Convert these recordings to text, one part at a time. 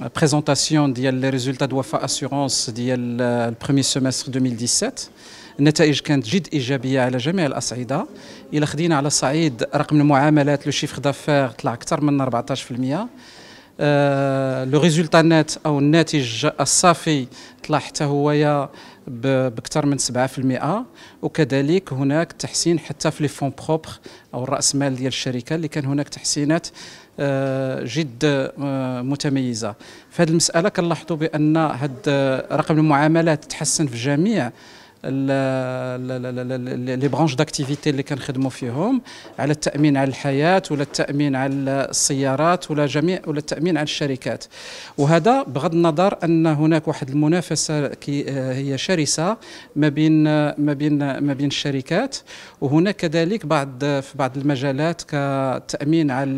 بريزونطاسيون ديال لي ريزولتا دو وفاء اسيورونس ديال البرومي سيمستر 2017 النتائج كانت جد ايجابيه على جميع الاصعده الا خدينا على صعيد رقم المعاملات لو شيفر دافير طلع اكثر من 14% آه، لو ريزولتا نات او الناتج الصافي طلع حتى هويا باكثر من 7% وكذلك هناك تحسين حتى في لي فون بروبر او الراس مال ديال الشركه اللي كان هناك تحسينات آه، جد آه، متميزه في هذه المساله كنلاحظوا بان هذا رقم المعاملات تحسن في جميع لي برانش داكتيفيتي اللي كنخدموا فيهم على التامين على الحياه ولا التامين على السيارات ولا جميع ولا التامين على الشركات وهذا بغض النظر ان هناك واحد المنافسه كي آه، هي شرسه ما بين ما بين ما بين الشركات وهناك كذلك بعض في بعض المجالات كتامين على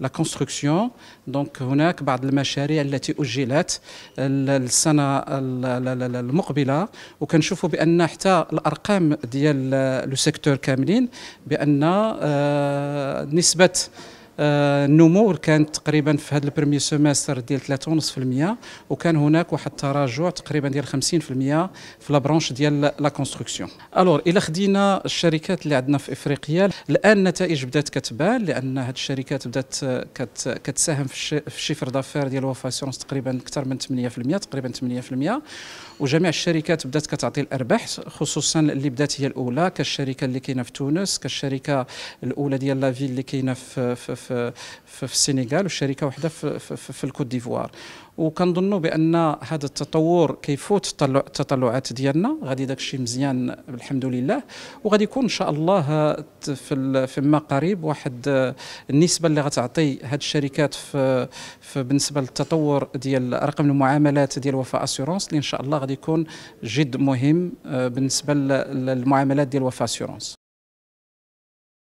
لا كونستركسيون دونك هناك بعض المشاريع التي اجلت السنه المقبله وكنشوفوا بان حتى الارقام ديال لو سيكتور كاملين بان آه، نسبه آه، النمو كان تقريبا في هذا البرمي سيمستر ديال 3.5% وكان هناك واحد التراجع تقريبا ديال 50% في لا برونش ديال لا كونستركسيون الوغ الا خدينا الشركات اللي عندنا في افريقيا الان النتائج بدات كتبان لان هذه الشركات بدات كت كتساهم في الشيفر دافير ديال وفا سيونس تقريبا اكثر من 8% تقريبا 8% وجميع الشركات بدات كتعطي الارباح خصوصا اللي بدات هي الاولى كالشركه اللي كاينه في تونس كالشركه الاولى ديال لافيل اللي كاينه في, في في, في السنغال والشركه واحده في, في, في الكوت ديفوار وكنظنوا بان هذا التطور كيفوت التطلعات ديالنا غادي داك الشيء مزيان الحمد لله وغادي يكون ان شاء الله في فيما قريب واحد النسبه اللي غتعطي هاد الشركات في, في بالنسبه للتطور ديال رقم المعاملات ديال وفاء اسيورونس اللي ان شاء الله غادي يكون جد مهم آه، بالنسبه للمعاملات ديال وفاء اسيورونس